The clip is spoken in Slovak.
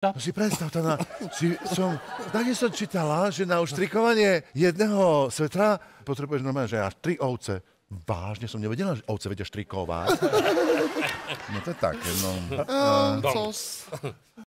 No, no si predstav, na... si, som, také som čítala, že na uštrikovanie jedného svetra potrebuješ normálne, že až tri ovce. Vážne som nevedela, že ovce vedia štrikovať. No to je také, no. A, no. Cos.